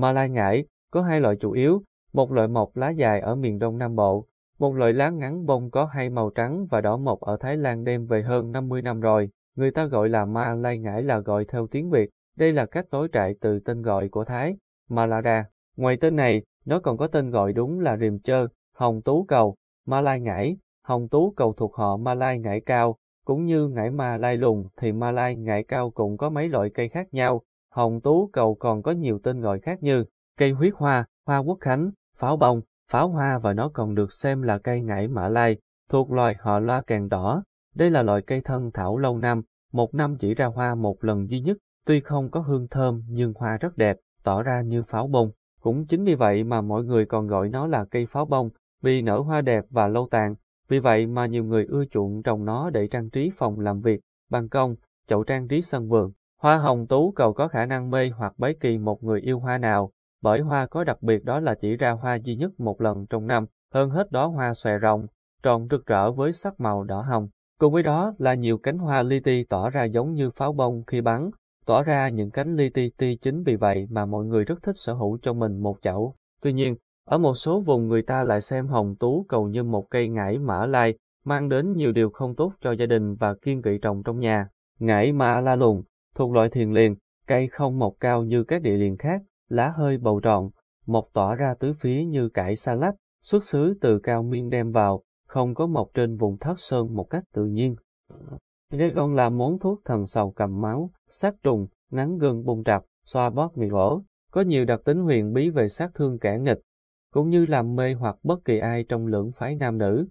Malai ngải có hai loại chủ yếu, một loại mọc lá dài ở miền Đông Nam Bộ, một loại lá ngắn bông có hai màu trắng và đỏ mọc ở Thái Lan đem về hơn 50 năm rồi, người ta gọi là Malai ngải là gọi theo tiếng Việt, đây là cách tối trại từ tên gọi của Thái, Malada. Ngoài tên này, nó còn có tên gọi đúng là rìm chơ, hồng tú cầu, Malai ngải, hồng tú cầu thuộc họ Malai ngải cao, cũng như ngải Malai lùng thì Malai ngải cao cũng có mấy loại cây khác nhau, Hồng Tú Cầu còn có nhiều tên gọi khác như cây huyết hoa, hoa quốc khánh, pháo bông, pháo hoa và nó còn được xem là cây ngải mã lai, thuộc loài họ loa càng đỏ. Đây là loại cây thân thảo lâu năm, một năm chỉ ra hoa một lần duy nhất, tuy không có hương thơm nhưng hoa rất đẹp, tỏ ra như pháo bông. Cũng chính vì vậy mà mọi người còn gọi nó là cây pháo bông, vì nở hoa đẹp và lâu tàn. Vì vậy mà nhiều người ưa chuộng trồng nó để trang trí phòng làm việc, ban công, chậu trang trí sân vườn. Hoa hồng tú cầu có khả năng mê hoặc bấy kỳ một người yêu hoa nào, bởi hoa có đặc biệt đó là chỉ ra hoa duy nhất một lần trong năm, hơn hết đó hoa xòe rộng, tròn rực rỡ với sắc màu đỏ hồng. Cùng với đó là nhiều cánh hoa li ti tỏ ra giống như pháo bông khi bắn, tỏ ra những cánh li ti ti chính vì vậy mà mọi người rất thích sở hữu cho mình một chậu. Tuy nhiên, ở một số vùng người ta lại xem hồng tú cầu như một cây ngải mã lai, mang đến nhiều điều không tốt cho gia đình và kiên kỵ trồng trong nhà. Ngải mã la lùng Thuộc loại thiền liền, cây không mọc cao như các địa liền khác, lá hơi bầu tròn, mọc tỏa ra tứ phía như cải xa lách, xuất xứ từ cao miên đem vào, không có mọc trên vùng thác sơn một cách tự nhiên. Đây còn là món thuốc thần sầu cầm máu, sát trùng, ngắn gân bung trạp, xoa bóp nghiện ổ, có nhiều đặc tính huyền bí về sát thương kẻ nghịch, cũng như làm mê hoặc bất kỳ ai trong lưỡng phái nam nữ.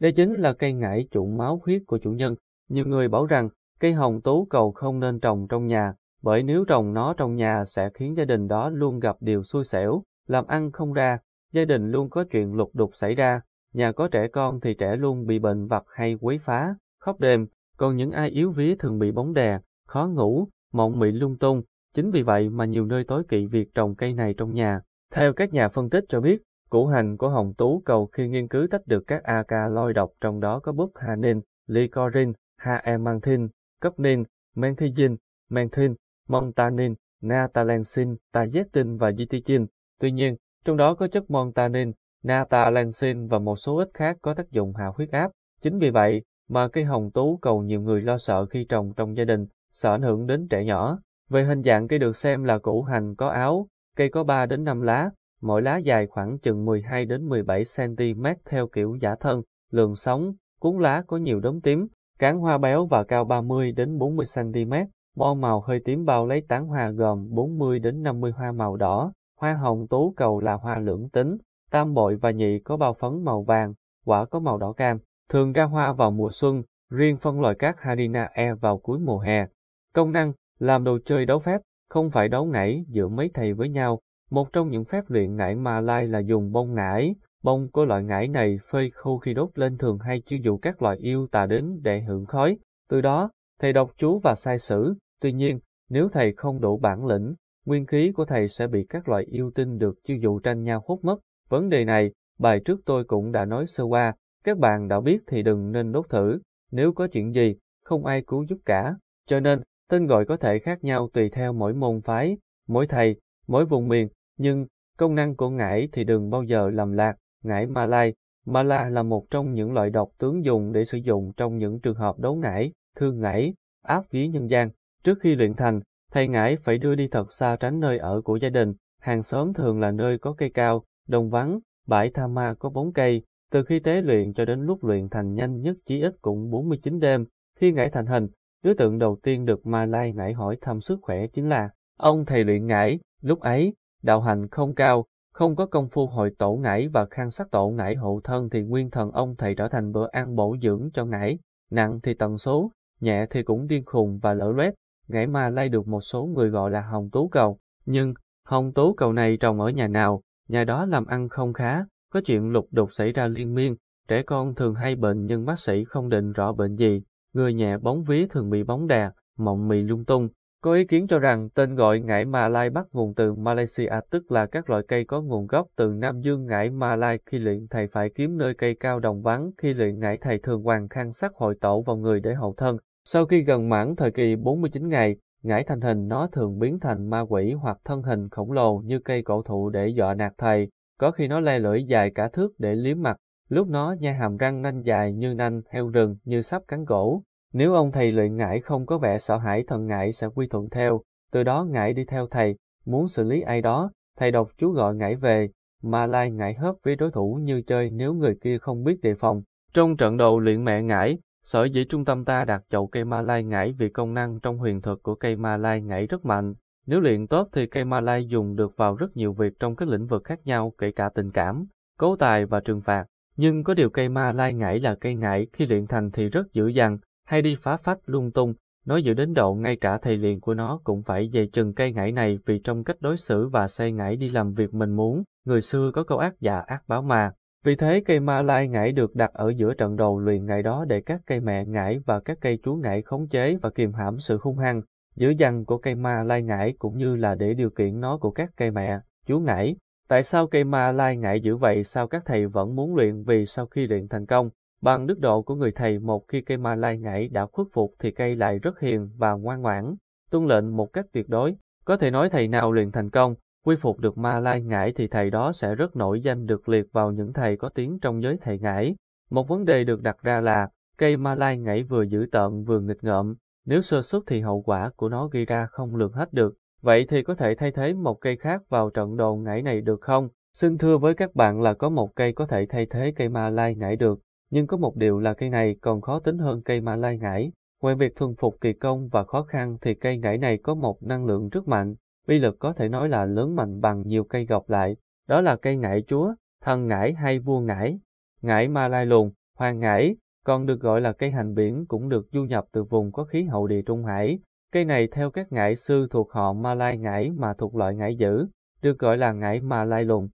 Đây chính là cây ngải trụng máu huyết của chủ nhân. Nhiều người bảo rằng Cây hồng tú cầu không nên trồng trong nhà, bởi nếu trồng nó trong nhà sẽ khiến gia đình đó luôn gặp điều xui xẻo, làm ăn không ra, gia đình luôn có chuyện lục đục xảy ra, nhà có trẻ con thì trẻ luôn bị bệnh vặt hay quấy phá, khóc đêm, còn những ai yếu vía thường bị bóng đè, khó ngủ, mộng mị lung tung, chính vì vậy mà nhiều nơi tối kỵ việc trồng cây này trong nhà. Theo các nhà phân tích cho biết, củ hành của hồng tú cầu khi nghiên cứu tách được các alkaloid độc trong đó có búp hanin, lycorin, haemanthin, cấp nên, men thi dinh, men thiên, mong ta nên, na ta lan xin, ta giác tinh và di ti chin. Tuy nhiên, trong đó có chất mong ta nên, na ta lan xin và một số ít khác có tác dụng hạ huyết áp. Chính vì vậy mà cây hồng tú cầu nhiều người lo sợ khi trồng trong gia đình, sợ ảnh hưởng đến trẻ nhỏ. Về hình dạng cây được xem là củ hành có áo, cây có 3 đến 5 lá, mỗi lá dài khoảng chừng 12 đến 17 cm theo kiểu giả thân, lường sóng, cuốn lá có nhiều đốm tím, Cán hoa béo và cao 30 đến 40 cm, mo màu hơi tím bao lấy tán hoa gồm 40 đến 50 hoa màu đỏ, hoa hồng tú cầu là hoa lưỡng tính, tam bội và nhị có bao phấn màu vàng, quả có màu đỏ cam, thường ra hoa vào mùa xuân, riêng phân loại các Harina E vào cuối mùa hè. Công năng, làm đồ chơi đấu phép, không phải đấu ngải giữa mấy thầy với nhau. Một trong những phép luyện ngải Mà Lai là dùng bông ngải, Bông của loại ngải này phơi khô khi đốt lên thường hay chiêu dụ các loại yêu tà đến để hưởng khói, từ đó, thầy đọc chú và sai sử, tuy nhiên, nếu thầy không đủ bản lĩnh, nguyên khí của thầy sẽ bị các loại yêu tinh được chiêu dụ tranh nhau hút mất. Vấn đề này, bài trước tôi cũng đã nói sơ qua, các bạn đã biết thì đừng nên đốt thử, nếu có chuyện gì, không ai cứu giúp cả, cho nên, tên gọi có thể khác nhau tùy theo mỗi môn phái, mỗi thầy, mỗi vùng miền, nhưng công năng của ngải thì đừng bao giờ làm lạc, Ngải Ma Lai, Ma La là một trong những loại độc tướng dùng để sử dụng trong những trường hợp đấu ngải, thương ngải, áp vía nhân gian. Trước khi luyện thành, thầy ngải phải đưa đi thật xa tránh nơi ở của gia đình. Hàng xóm thường là nơi có cây cao, đồng vắng, bãi tha ma có bóng cây. Từ khi tế luyện cho đến lúc luyện thành nhanh nhất chỉ ít cũng 49 đêm. Khi ngải thành hình, đối tượng đầu tiên được Ma Lai ngải hỏi thăm sức khỏe chính là ông thầy luyện ngải. Lúc ấy, đạo hành không cao, không có công phu hồi tổ ngải và khăn sắc tổ ngải hộ thân thì nguyên thần ông thầy trở thành bữa ăn bổ dưỡng cho ngải, nặng thì tần số, nhẹ thì cũng điên khùng và lỡ loét. Ngải ma lay được một số người gọi là hồng tú cầu, nhưng hồng tú cầu này trồng ở nhà nào, nhà đó làm ăn không khá, có chuyện lục đục xảy ra liên miên, trẻ con thường hay bệnh nhưng bác sĩ không định rõ bệnh gì, người nhẹ bóng vía thường bị bóng đè, mộng mị lung tung, có ý kiến cho rằng tên gọi ngải Mà Lai bắt nguồn từ Malaysia tức là các loại cây có nguồn gốc từ Nam Dương ngải Mà Lai khi luyện thầy phải kiếm nơi cây cao đồng vắng khi luyện ngải thầy thường hoàng khăn sắc hội tổ vào người để hậu thân. Sau khi gần mãn thời kỳ 49 ngày, ngải thành hình nó thường biến thành ma quỷ hoặc thân hình khổng lồ như cây cổ thụ để dọa nạt thầy, có khi nó le lưỡi dài cả thước để liếm mặt, lúc nó nha hàm răng nanh dài như nanh heo rừng như sắp cắn gỗ, nếu ông thầy luyện ngải không có vẻ sợ hãi thần ngải sẽ quy thuận theo, từ đó ngải đi theo thầy, muốn xử lý ai đó, thầy đọc chú gọi ngải về, mà lai ngải hớp với đối thủ như chơi nếu người kia không biết đề phòng. Trong trận đầu luyện mẹ ngải, sở dĩ trung tâm ta đặt chậu cây ma lai ngải vì công năng trong huyền thuật của cây ma lai ngải rất mạnh. Nếu luyện tốt thì cây ma lai dùng được vào rất nhiều việc trong các lĩnh vực khác nhau kể cả tình cảm, cấu tài và trừng phạt. Nhưng có điều cây ma lai ngải là cây ngải khi luyện thành thì rất dữ dằn, hay đi phá phách lung tung, nói dự đến độ ngay cả thầy liền của nó cũng phải dày chừng cây ngải này vì trong cách đối xử và say ngải đi làm việc mình muốn, người xưa có câu ác già ác báo mà. Vì thế cây ma lai ngải được đặt ở giữa trận đầu luyện ngày đó để các cây mẹ ngải và các cây chú ngải khống chế và kiềm hãm sự hung hăng, giữ dằn của cây ma lai ngải cũng như là để điều kiện nó của các cây mẹ, chú ngải. Tại sao cây ma lai ngải giữ vậy sao các thầy vẫn muốn luyện vì sau khi luyện thành công, Bằng đức độ của người thầy một khi cây ma lai nhảy đã khuất phục thì cây lại rất hiền và ngoan ngoãn, tuân lệnh một cách tuyệt đối. Có thể nói thầy nào luyện thành công, quy phục được ma lai ngải thì thầy đó sẽ rất nổi danh được liệt vào những thầy có tiếng trong giới thầy ngải. Một vấn đề được đặt ra là, cây ma lai ngải vừa dữ tợn vừa nghịch ngợm, nếu sơ suất thì hậu quả của nó gây ra không lường hết được. Vậy thì có thể thay thế một cây khác vào trận đồ ngải này được không? Xin thưa với các bạn là có một cây có thể thay thế cây ma lai ngải được, nhưng có một điều là cây này còn khó tính hơn cây mã lai ngải. Ngoài việc thuần phục kỳ công và khó khăn thì cây ngải này có một năng lượng rất mạnh, bi lực có thể nói là lớn mạnh bằng nhiều cây gọc lại. Đó là cây ngải chúa, thần ngải hay vua ngải, ngải ma lai lùn, hoàng ngải, còn được gọi là cây hành biển cũng được du nhập từ vùng có khí hậu địa trung hải. Cây này theo các ngải sư thuộc họ Ma Lai ngải mà thuộc loại ngải dữ, được gọi là ngải Ma Lai lùn.